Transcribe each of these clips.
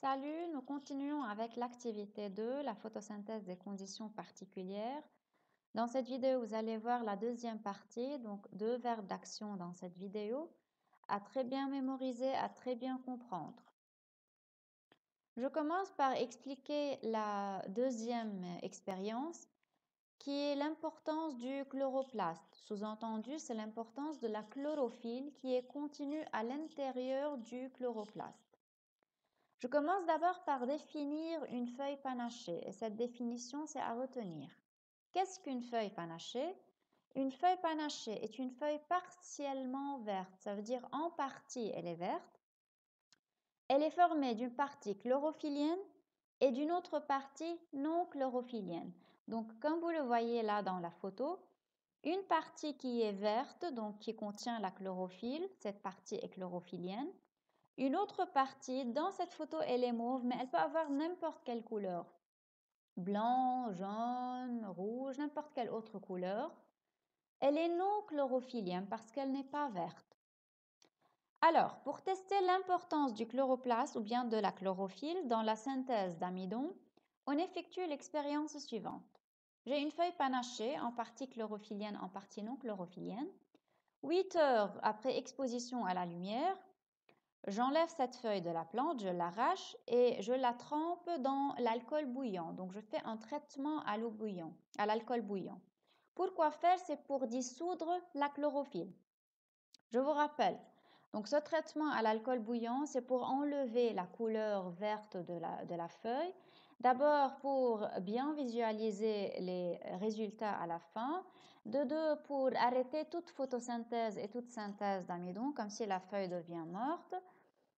Salut, nous continuons avec l'activité 2, la photosynthèse des conditions particulières. Dans cette vidéo, vous allez voir la deuxième partie, donc deux verbes d'action dans cette vidéo, à très bien mémoriser, à très bien comprendre. Je commence par expliquer la deuxième expérience, qui est l'importance du chloroplaste. Sous-entendu, c'est l'importance de la chlorophylle qui est continue à l'intérieur du chloroplaste. Je commence d'abord par définir une feuille panachée et cette définition, c'est à retenir. Qu'est-ce qu'une feuille panachée Une feuille panachée est une feuille partiellement verte, ça veut dire en partie elle est verte. Elle est formée d'une partie chlorophyllienne et d'une autre partie non chlorophyllienne. Donc comme vous le voyez là dans la photo, une partie qui est verte, donc qui contient la chlorophylle, cette partie est chlorophyllienne, une autre partie, dans cette photo, elle est mauve, mais elle peut avoir n'importe quelle couleur. Blanc, jaune, rouge, n'importe quelle autre couleur. Elle est non chlorophyllienne parce qu'elle n'est pas verte. Alors, pour tester l'importance du chloroplaste ou bien de la chlorophylle dans la synthèse d'amidon, on effectue l'expérience suivante. J'ai une feuille panachée, en partie chlorophyllienne, en partie non chlorophyllienne. 8 heures après exposition à la lumière, J'enlève cette feuille de la plante, je l'arrache et je la trempe dans l'alcool bouillant. Donc je fais un traitement à l'eau bouillant, à l'alcool bouillant. Pourquoi faire C'est pour dissoudre la chlorophylle. Je vous rappelle, donc ce traitement à l'alcool bouillant, c'est pour enlever la couleur verte de la feuille. D'abord pour bien visualiser les résultats à la fin, deux, pour arrêter toute photosynthèse et toute synthèse d'amidon, comme si la feuille devient morte.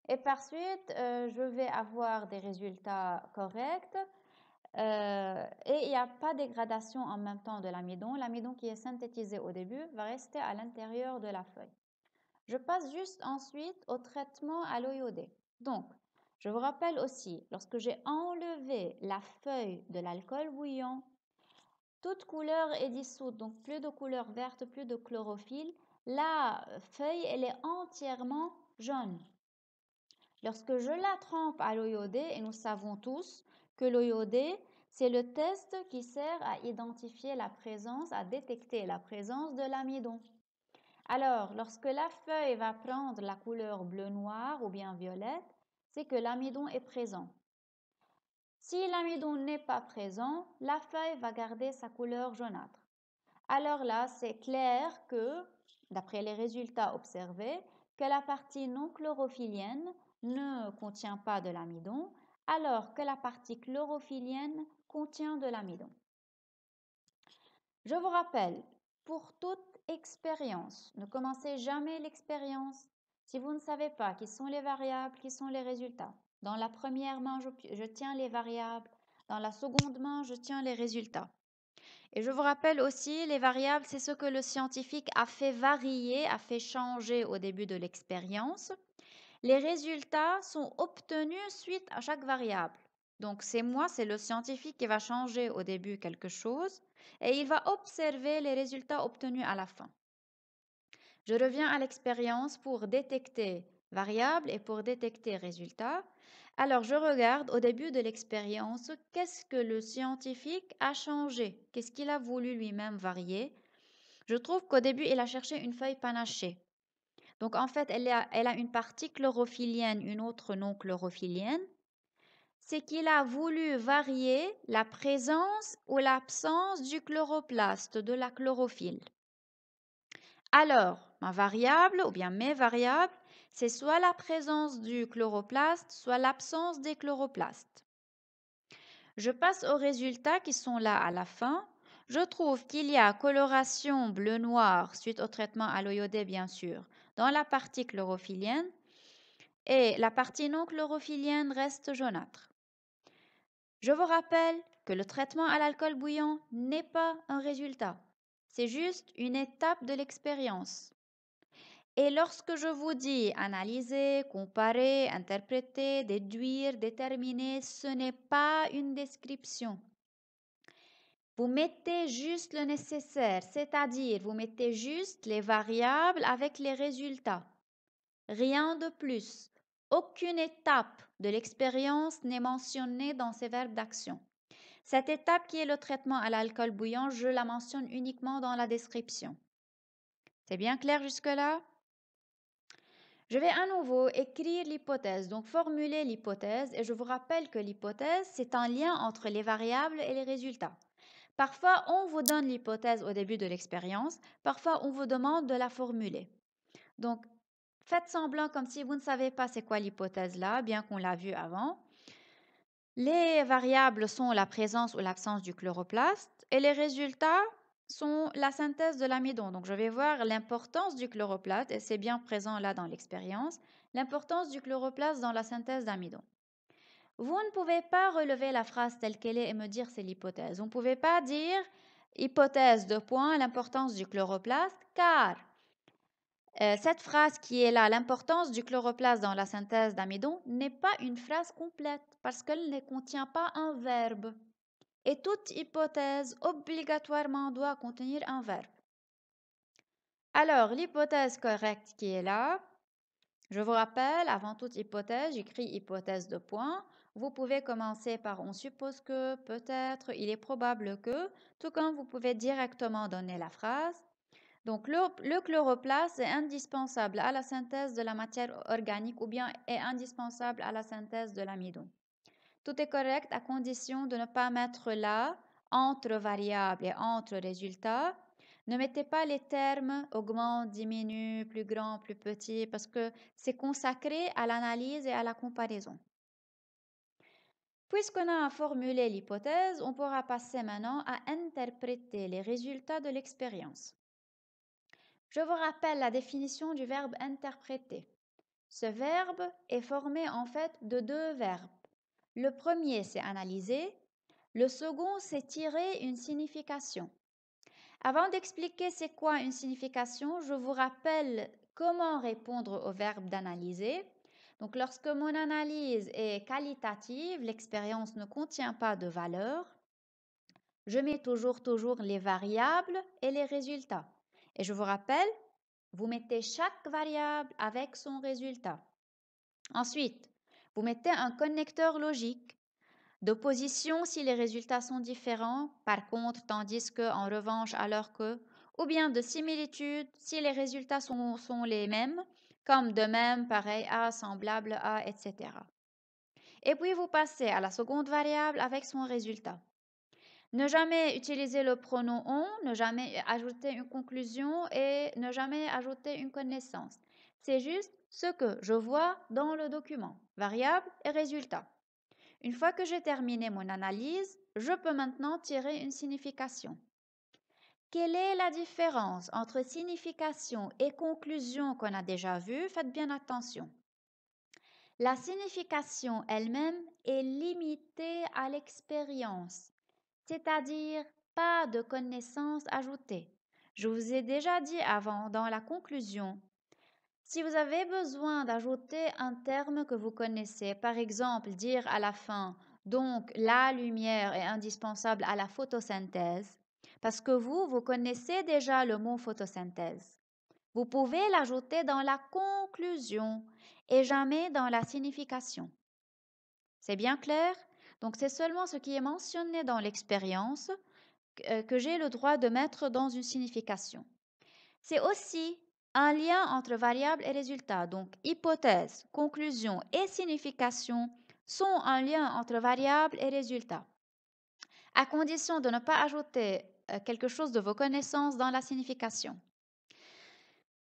Et par suite, euh, je vais avoir des résultats corrects. Euh, et il n'y a pas de dégradation en même temps de l'amidon. L'amidon qui est synthétisé au début va rester à l'intérieur de la feuille. Je passe juste ensuite au traitement à l'OIOD. Donc, je vous rappelle aussi, lorsque j'ai enlevé la feuille de l'alcool bouillant toute couleur est dissoute, donc plus de couleur verte, plus de chlorophylle, la feuille elle est entièrement jaune. Lorsque je la trempe à l'oyodé, et nous savons tous que l'oyodé, c'est le test qui sert à identifier la présence, à détecter la présence de l'amidon. Alors, lorsque la feuille va prendre la couleur bleu-noir ou bien violette, c'est que l'amidon est présent. Si l'amidon n'est pas présent, la feuille va garder sa couleur jaunâtre. Alors là, c'est clair que, d'après les résultats observés, que la partie non chlorophyllienne ne contient pas de l'amidon, alors que la partie chlorophyllienne contient de l'amidon. Je vous rappelle, pour toute expérience, ne commencez jamais l'expérience si vous ne savez pas qui sont les variables, qui sont les résultats. Dans la première main, je, tiens les variables. Dans la seconde main, je tiens les résultats. Et je vous rappelle aussi, les variables, c'est ce que le scientifique a fait varier, a fait changer au début de l'expérience. Les résultats sont obtenus suite à chaque variable. Donc c'est moi, c'est le scientifique qui va changer au début quelque chose et il va observer les résultats obtenus à la fin. Je reviens à l'expérience pour détecter variables et pour détecter résultats. Alors, je regarde au début de l'expérience, qu'est-ce que le scientifique a changé Qu'est-ce qu'il a voulu lui-même varier Je trouve qu'au début, il a cherché une feuille panachée. Donc, en fait, elle a, une partie chlorophyllienne, une autre non chlorophyllienne. C'est qu'il a voulu varier la présence ou l'absence du chloroplaste, de la chlorophylle. Alors, ma variable, ou bien mes variables, c'est soit la présence du chloroplaste, soit l'absence des chloroplastes. Je passe aux résultats qui sont là à la fin. Je trouve qu'il y a coloration bleu-noir suite au traitement à l'oyodé, bien sûr dans la partie chlorophyllienne et la partie non chlorophyllienne reste jaunâtre. Je vous rappelle que le traitement à l'alcool bouillant n'est pas un résultat, c'est juste une étape de l'expérience. Et lorsque je vous dis analyser, comparer, interpréter, déduire, déterminer, ce n'est pas une description. Vous mettez juste le nécessaire, c'est-à-dire vous mettez juste les variables avec les résultats. Rien de plus. Aucune étape de l'expérience n'est mentionnée dans ces verbes d'action. Cette étape qui est le traitement à l'alcool bouillant, je la mentionne uniquement dans la description. C'est bien clair jusque-là je vais à nouveau écrire l'hypothèse, donc formuler l'hypothèse, et je vous rappelle que l'hypothèse, c'est un lien entre les variables et les résultats. Parfois, on vous donne l'hypothèse au début de l'expérience, parfois, on vous demande de la formuler. Donc, faites semblant comme si vous ne savez pas c'est quoi l'hypothèse là, bien qu'on l'a vue avant. Les variables sont la présence ou l'absence du chloroplaste, et les résultats sont la synthèse de l'amidon. Donc je vais voir l'importance du chloroplaste, et c'est bien présent là dans l'expérience, l'importance du chloroplaste dans la synthèse d'amidon. Vous ne pouvez pas relever la phrase telle qu'elle est et me dire c'est l'hypothèse. On ne pouvez pas dire hypothèse de point, l'importance du chloroplaste, car euh, cette phrase qui est là, l'importance du chloroplaste dans la synthèse d'amidon, n'est pas une phrase complète parce qu'elle ne contient pas un verbe et toute hypothèse obligatoirement doit contenir un verbe. Alors, l'hypothèse correcte qui est là, je vous rappelle, avant toute hypothèse, j'écris hypothèse de point. Vous pouvez commencer par on suppose que, peut-être, il est probable que, tout comme vous pouvez directement donner la phrase. Donc, le, le, chloroplaste est indispensable à la synthèse de la matière organique ou bien est indispensable à la synthèse de l'amidon. Tout est correct à condition de ne pas mettre là entre variables et entre résultats. Ne mettez pas les termes augmente, diminue, plus grand, plus petit, parce que c'est consacré à l'analyse et à la comparaison. Puisqu'on a formulé l'hypothèse, on pourra passer maintenant à interpréter les résultats de l'expérience. Je vous rappelle la définition du verbe interpréter. Ce verbe est formé en fait de deux verbes le premier, c'est analyser. Le second, c'est tirer une signification. Avant d'expliquer c'est quoi une signification, je vous rappelle comment répondre au verbe d'analyser. Donc lorsque mon analyse est qualitative, l'expérience ne contient pas de valeur, je mets toujours toujours les variables et les résultats. Et je vous rappelle, vous mettez chaque variable avec son résultat. Ensuite, vous mettez un connecteur logique d'opposition si les résultats sont différents, par contre, tandis que, en revanche, alors que, ou bien de similitude si les résultats sont, sont les mêmes, comme de même, pareil à, semblable à, etc. Et puis, vous passez à la seconde variable avec son résultat. Ne jamais utiliser le pronom on, ne jamais ajouter une conclusion et ne jamais ajouter une connaissance. C'est juste ce que je vois dans le document variables et résultats. Une fois que j'ai terminé mon analyse, je peux maintenant tirer une signification. Quelle est la différence entre signification et conclusion qu'on a déjà vue Faites bien attention. La signification elle-même est limitée à l'expérience, c'est-à-dire pas de connaissances ajoutées. Je vous ai déjà dit avant dans la conclusion si vous avez besoin d'ajouter un terme que vous connaissez, par exemple dire à la fin donc la lumière est indispensable à la photosynthèse, parce que vous, vous connaissez déjà le mot photosynthèse. Vous pouvez l'ajouter dans la conclusion et jamais dans la signification. C'est bien clair Donc c'est seulement ce qui est mentionné dans l'expérience que euh, j'ai le droit de mettre dans une signification. C'est aussi un lien entre variable et résultat. Donc, hypothèse, conclusion et signification sont un lien entre variable et résultat, à condition de ne pas ajouter euh, quelque chose de vos connaissances dans la signification.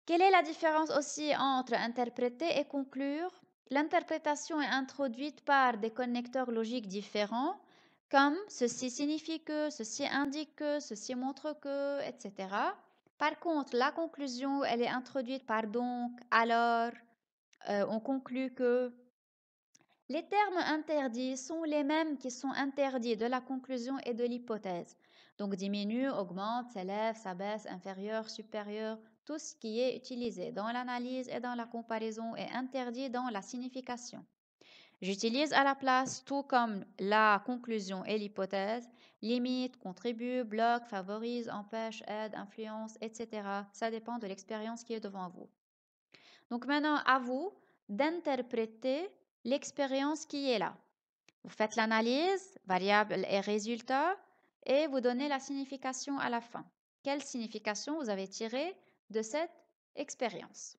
Quelle est la différence aussi entre interpréter et conclure L'interprétation est introduite par des connecteurs logiques différents, comme ceci signifie que, ceci indique que, ceci montre que, etc. Par contre, la conclusion, elle est introduite par donc, alors, euh, on conclut que les termes interdits sont les mêmes qui sont interdits de la conclusion et de l'hypothèse. Donc diminue, augmente, s'élève, s'abaisse, inférieur, supérieur, tout ce qui est utilisé dans l'analyse et dans la comparaison est interdit dans la signification. J'utilise à la place, tout comme la conclusion et l'hypothèse, limite, contribue, bloque, favorise, empêche, aide, influence, etc. Ça dépend de l'expérience qui est devant vous. Donc maintenant, à vous d'interpréter l'expérience qui est là. Vous faites l'analyse, variable et résultat, et vous donnez la signification à la fin. Quelle signification vous avez tirée de cette expérience